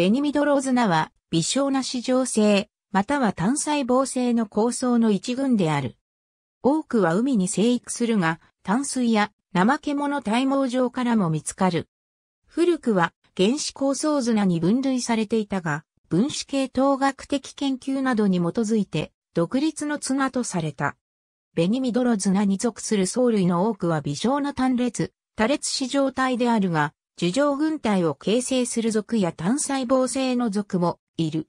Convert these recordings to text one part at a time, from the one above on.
ベニミドロズナは、微小な市場性、または単細胞性の構想の一群である。多くは海に生育するが、淡水や怠け者体毛状からも見つかる。古くは原子構想綱に分類されていたが、分子系統学的研究などに基づいて、独立の綱とされた。ベニミドロ綱に属する藻類の多くは微小な単列、多列子状態であるが、樹状軍隊を形成する属や単細胞性の属もいる。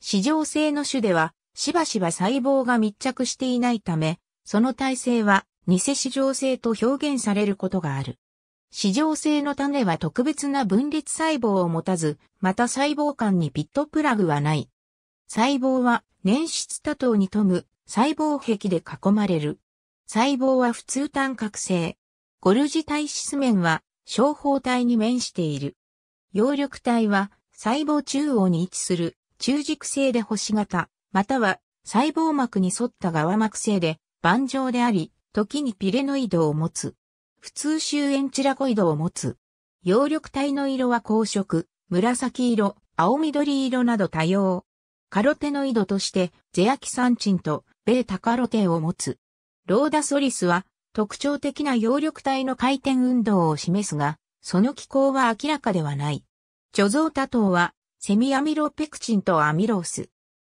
市場性の種では、しばしば細胞が密着していないため、その体制は偽市場性と表現されることがある。市場性の種は特別な分裂細胞を持たず、また細胞間にピットプラグはない。細胞は粘質多糖に富む細胞壁で囲まれる。細胞は普通単核性。ゴルジ体質面は小胞体に面している。葉緑体は細胞中央に位置する中軸性で星型、または細胞膜に沿った側膜性で盤状であり、時にピレノイドを持つ。普通周円チラコイドを持つ。葉緑体の色は黄色、紫色、青緑色など多様。カロテノイドとしてゼアキサンチンとベータカロテを持つ。ローダソリスは特徴的な揚力体の回転運動を示すが、その機構は明らかではない。貯蔵多糖は、セミアミロペクチンとアミロース。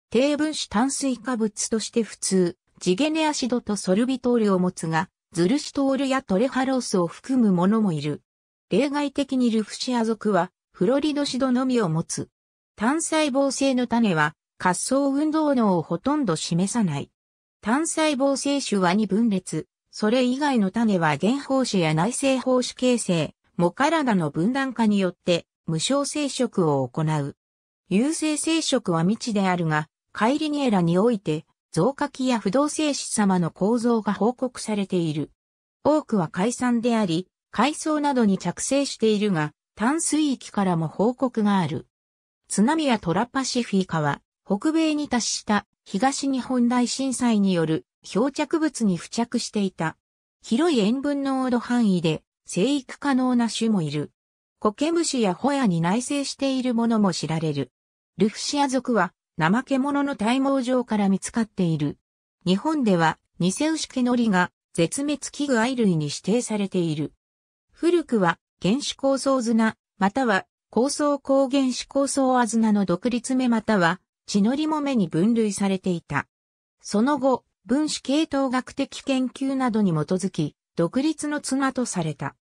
低分子炭水化物として普通、ジゲネアシドとソルビトールを持つが、ズルシトールやトレハロースを含むものもいる。例外的にルフシア族は、フロリドシドのみを持つ。単細胞性の種は、滑走運動能をほとんど示さない。単細胞性種は2分裂、それ以外の種は原胞子や内生胞子形成、も体の分断化によって無償生殖を行う。有性生殖は未知であるが、カイリニエラにおいて、増加期や不動性子様の構造が報告されている。多くは海産であり、海藻などに着生しているが、淡水域からも報告がある。津波やトラパシフィカは、北米に達した東日本大震災による漂着物に付着していた。広い塩分濃度範囲で生育可能な種もいる。苔虫やホヤに内生しているものも知られる。ルフシア族は怠け者の体毛状から見つかっている。日本ではニセウシケノリが絶滅危惧愛類に指定されている。古くは原子構造綱、または構想抗原子構造アズナの独立目または血のりも目に分類されていた。その後、分子系統学的研究などに基づき、独立の綱とされた。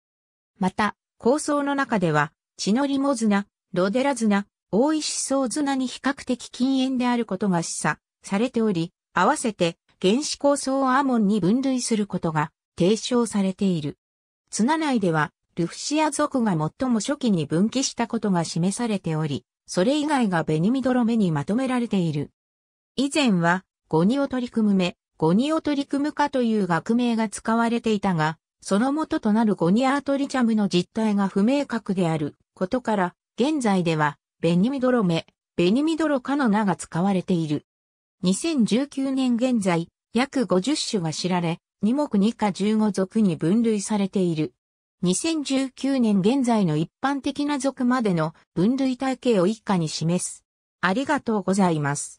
また、構想の中では、血のリモ綱、ロデラ綱、大石層綱に比較的禁煙であることが示唆されており、合わせて原子構想アーモンに分類することが提唱されている。綱内では、ルフシア族が最も初期に分岐したことが示されており、それ以外がベニミドロ目にまとめられている。以前は、ゴニを取り組む目、ゴニオトリクムかという学名が使われていたが、その元となるゴニアートリチャムの実態が不明確であることから、現在では、ベニミドロメ、ベニミドロカの名が使われている。2019年現在、約50種が知られ、2目2か15属に分類されている。2019年現在の一般的な属までの分類体系を一家に示す。ありがとうございます。